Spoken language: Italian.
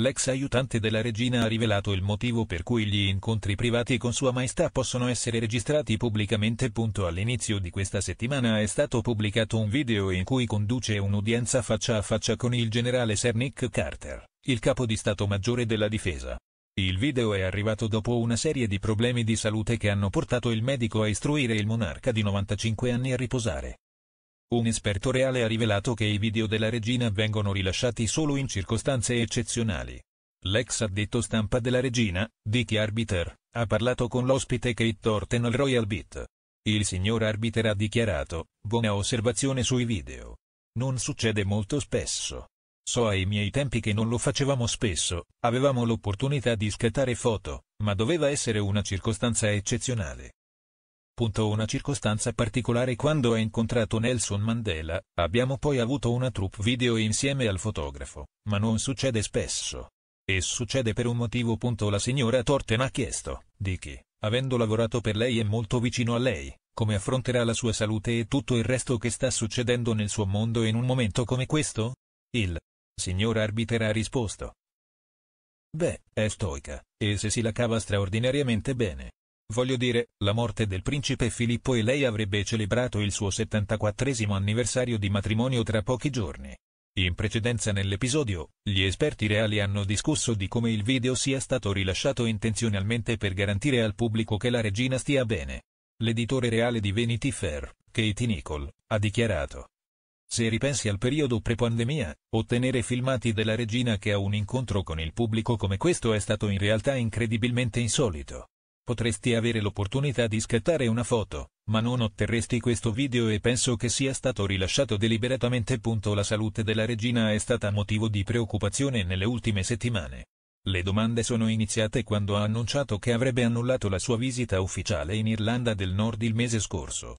L'ex aiutante della regina ha rivelato il motivo per cui gli incontri privati con Sua Maestà possono essere registrati pubblicamente. All'inizio di questa settimana è stato pubblicato un video in cui conduce un'udienza faccia a faccia con il generale Sir Nick Carter, il capo di Stato Maggiore della Difesa. Il video è arrivato dopo una serie di problemi di salute che hanno portato il medico a istruire il monarca di 95 anni a riposare. Un esperto reale ha rivelato che i video della regina vengono rilasciati solo in circostanze eccezionali. L'ex addetto stampa della regina, Dicky Arbiter, ha parlato con l'ospite Kate Thornton al Royal Beat. Il signor Arbiter ha dichiarato, buona osservazione sui video. Non succede molto spesso. So ai miei tempi che non lo facevamo spesso, avevamo l'opportunità di scattare foto, ma doveva essere una circostanza eccezionale. Una circostanza particolare quando ha incontrato Nelson Mandela, abbiamo poi avuto una troupe video insieme al fotografo, ma non succede spesso. E succede per un motivo. Punto La signora Torten ha chiesto, di chi, avendo lavorato per lei e molto vicino a lei, come affronterà la sua salute e tutto il resto che sta succedendo nel suo mondo in un momento come questo? Il signor Arbiter ha risposto. Beh, è stoica, e se si la cava straordinariamente bene. Voglio dire, la morte del principe Filippo e lei avrebbe celebrato il suo 74 anniversario di matrimonio tra pochi giorni. In precedenza nell'episodio, gli esperti reali hanno discusso di come il video sia stato rilasciato intenzionalmente per garantire al pubblico che la regina stia bene. L'editore reale di Vanity Fair, Katie Nicole, ha dichiarato. Se ripensi al periodo pre-pandemia, ottenere filmati della regina che ha un incontro con il pubblico come questo è stato in realtà incredibilmente insolito potresti avere l'opportunità di scattare una foto, ma non otterresti questo video e penso che sia stato rilasciato deliberatamente. La salute della regina è stata motivo di preoccupazione nelle ultime settimane. Le domande sono iniziate quando ha annunciato che avrebbe annullato la sua visita ufficiale in Irlanda del Nord il mese scorso.